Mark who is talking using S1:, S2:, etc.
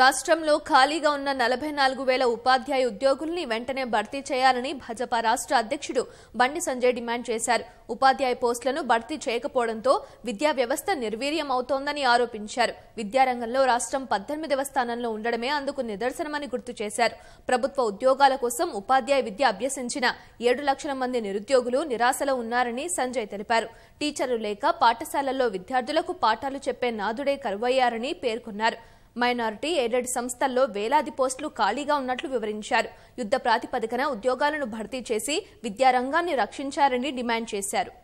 S1: రాష్ట్రంలో ఖాళీగా ఉన్న నలభై నాలుగు వేల ఉపాధ్యాయ ఉద్యోగుల్ని వెంటనే భర్తీ చేయాలని భాజపా రాష్ట్ర అధ్యక్షుడు బండి సంజయ్ డిమాండ్ చేశారు ఉపాధ్యాయ పోస్టులను భర్తీ చేయకపోవడంతో విద్యా వ్యవస్థ నిర్వీర్యం అవుతోందని ఆరోపించారు విద్యారంగంలో రాష్ట్రం పద్దెనిమిదవ స్థానంలో ఉండడమే అందుకు నిదర్శనమని గుర్తు చేశారు ప్రభుత్వ ఉద్యోగాల కోసం ఉపాధ్యాయ విద్య అభ్యసించిన ఏడు లక్షల మంది నిరుద్యోగులు నిరాశలో ఉన్నారని సంజయ్ తెలిపారు టీచర్లు లేక పాఠశాలల్లో విద్యార్థులకు పాఠాలు చెప్పే నాదుడే కరువయ్యారని పేర్కొన్నారు మైనారిటీ ఎయిడెడ్ సంస్థల్లో వేలాది పోస్టులు ఖాళీగా ఉన్నట్లు వివరించారు యుద్ద ప్రాతిపదికన ఉద్యోగాలను భర్తీ చేసి విద్యారంగాన్ని రక్షించారని డిమాండ్ చేశారు